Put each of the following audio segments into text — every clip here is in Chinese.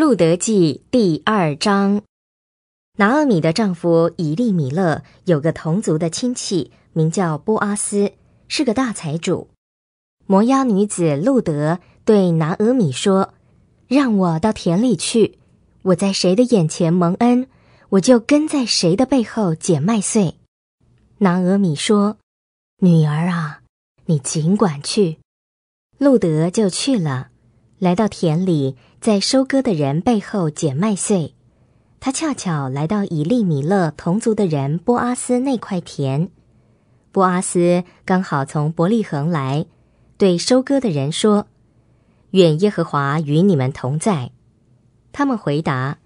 路德记第二章，拿阿米的丈夫以利米勒有个同族的亲戚，名叫波阿斯，是个大财主。摩押女子路德对拿阿米说：“让我到田里去，我在谁的眼前蒙恩，我就跟在谁的背后捡麦穗。”拿阿米说：“女儿啊，你尽管去。”路德就去了。来到田里，在收割的人背后捡麦穗。他恰巧来到以利米勒同族的人波阿斯那块田。波阿斯刚好从伯利恒来，对收割的人说：“愿耶和华与你们同在。”他们回答：“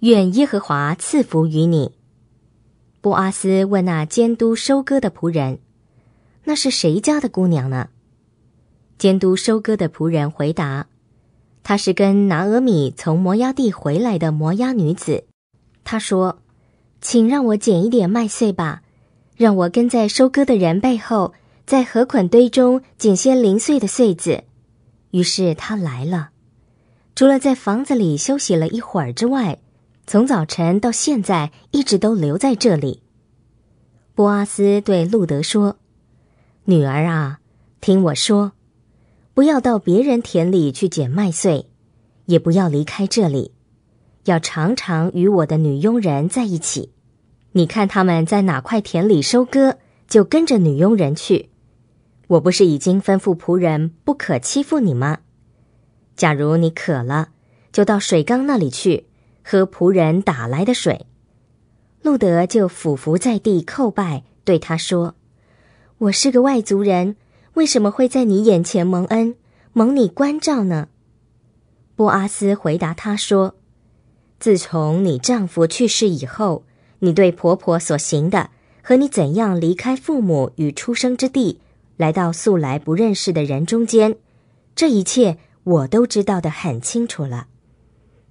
愿耶和华赐福于你。”波阿斯问那监督收割的仆人：“那是谁家的姑娘呢？”监督收割的仆人回答。她是跟拿俄米从摩崖地回来的摩崖女子，她说：“请让我捡一点麦穗吧，让我跟在收割的人背后，在禾捆堆中捡些零碎的穗子。”于是她来了，除了在房子里休息了一会儿之外，从早晨到现在一直都留在这里。波阿斯对路德说：“女儿啊，听我说。”不要到别人田里去捡麦穗，也不要离开这里，要常常与我的女佣人在一起。你看他们在哪块田里收割，就跟着女佣人去。我不是已经吩咐仆人不可欺负你吗？假如你渴了，就到水缸那里去喝仆人打来的水。路德就俯伏在地叩拜，对他说：“我是个外族人。”为什么会在你眼前蒙恩、蒙你关照呢？波阿斯回答他说：“自从你丈夫去世以后，你对婆婆所行的，和你怎样离开父母与出生之地，来到素来不认识的人中间，这一切我都知道的很清楚了。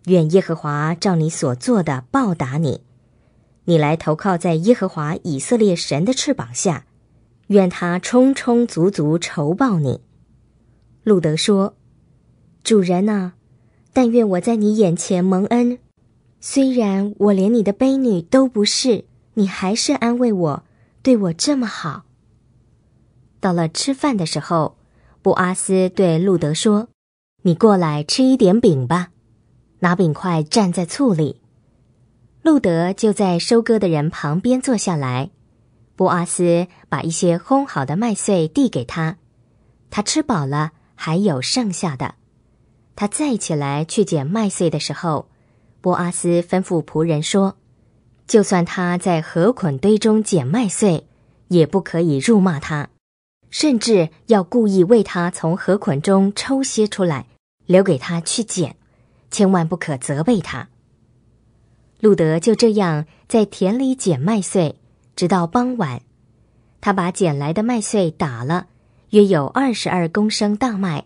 愿耶和华照你所做的报答你。你来投靠在耶和华以色列神的翅膀下。”愿他充充足足酬报你，路德说：“主人啊，但愿我在你眼前蒙恩，虽然我连你的卑女都不是，你还是安慰我，对我这么好。”到了吃饭的时候，布阿斯对路德说：“你过来吃一点饼吧，拿饼块蘸在醋里。”路德就在收割的人旁边坐下来。波阿斯把一些烘好的麦穗递给他，他吃饱了，还有剩下的。他再起来去捡麦穗的时候，波阿斯吩咐仆人说：“就算他在河捆堆中捡麦穗，也不可以辱骂他，甚至要故意为他从河捆中抽些出来，留给他去捡，千万不可责备他。”路德就这样在田里捡麦穗。直到傍晚，他把捡来的麦穗打了，约有二十二公升大麦，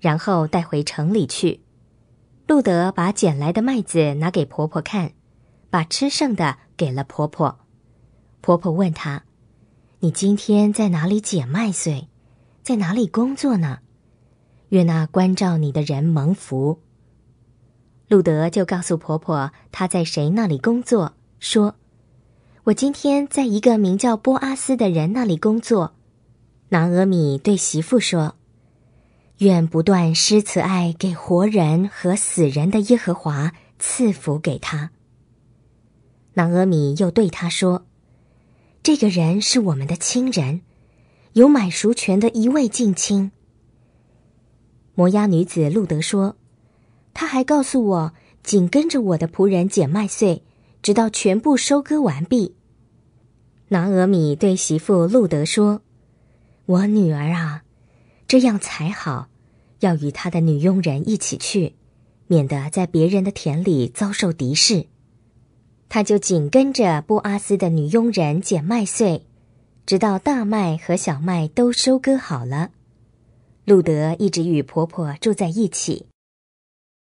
然后带回城里去。路德把捡来的麦子拿给婆婆看，把吃剩的给了婆婆。婆婆问他：“你今天在哪里捡麦穗，在哪里工作呢？”“愿那关照你的人蒙福。”路德就告诉婆婆他在谁那里工作，说。我今天在一个名叫波阿斯的人那里工作，拿俄米对媳妇说：“愿不断施慈爱给活人和死人的耶和华赐福给他。”拿俄米又对他说：“这个人是我们的亲人，有买赎权的一位近亲。”摩押女子路德说：“他还告诉我，紧跟着我的仆人捡麦穗。”直到全部收割完毕，拿俄米对媳妇路德说：“我女儿啊，这样才好，要与她的女佣人一起去，免得在别人的田里遭受敌视。”他就紧跟着波阿斯的女佣人捡麦穗，直到大麦和小麦都收割好了。路德一直与婆婆住在一起。